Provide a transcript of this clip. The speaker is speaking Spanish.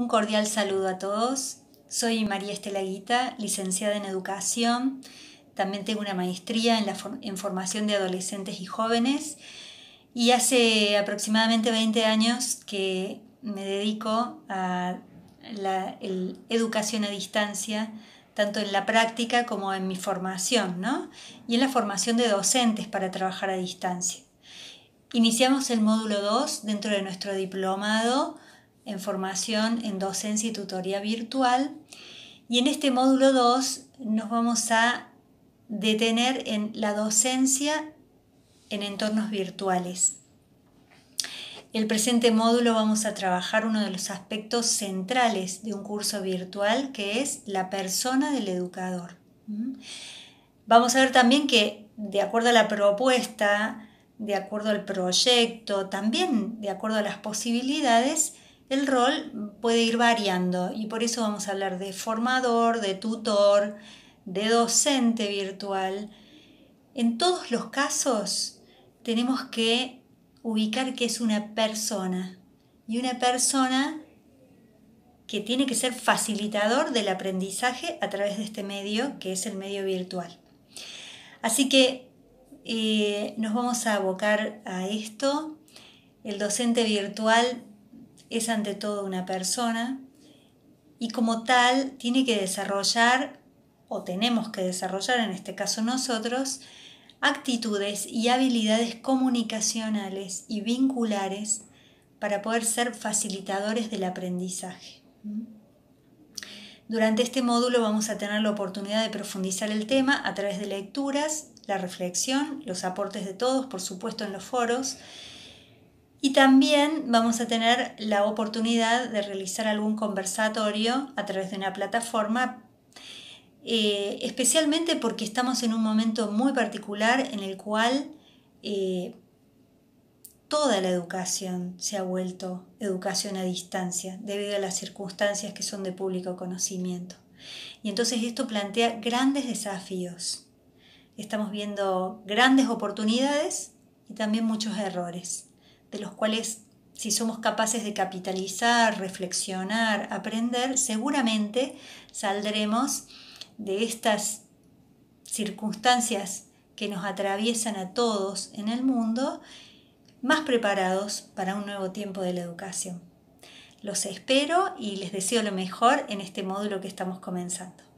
Un cordial saludo a todos. Soy María Estelaguita, licenciada en Educación. También tengo una maestría en, formación de adolescentes y jóvenes. Y hace aproximadamente 20 años que me dedico a la educación a distancia, tanto en la práctica como en mi formación, ¿no? Y en la formación de docentes para trabajar a distancia. Iniciamos el módulo 2 dentro de nuestro diplomado en formación en docencia y tutoría virtual. Y en este módulo 2 nos vamos a detener en la docencia en entornos virtuales. El presente módulo vamos a trabajar uno de los aspectos centrales de un curso virtual que es la persona del educador. Vamos a ver también que de acuerdo a la propuesta, de acuerdo al proyecto, también de acuerdo a las posibilidades, el rol puede ir variando y por eso vamos a hablar de formador, de tutor, de docente virtual. En todos los casos tenemos que ubicar que es una persona y una persona que tiene que ser facilitador del aprendizaje a través de este medio que es el medio virtual. Así que eh, nos vamos a abocar a esto. El docente virtual es ante todo una persona y como tal tiene que desarrollar, o tenemos que desarrollar en este caso nosotros, actitudes y habilidades comunicacionales y vinculares para poder ser facilitadores del aprendizaje. Durante este módulo vamos a tener la oportunidad de profundizar el tema a través de lecturas, la reflexión, los aportes de todos, por supuesto, en los foros, y también vamos a tener la oportunidad de realizar algún conversatorio a través de una plataforma, eh, especialmente porque estamos en un momento muy particular en el cual eh, toda la educación se ha vuelto educación a distancia debido a las circunstancias que son de público conocimiento. Y entonces esto plantea grandes desafíos. Estamos viendo grandes oportunidades y también muchos errores de los cuales si somos capaces de capitalizar, reflexionar, aprender, seguramente saldremos de estas circunstancias que nos atraviesan a todos en el mundo más preparados para un nuevo tiempo de la educación. Los espero y les deseo lo mejor en este módulo que estamos comenzando.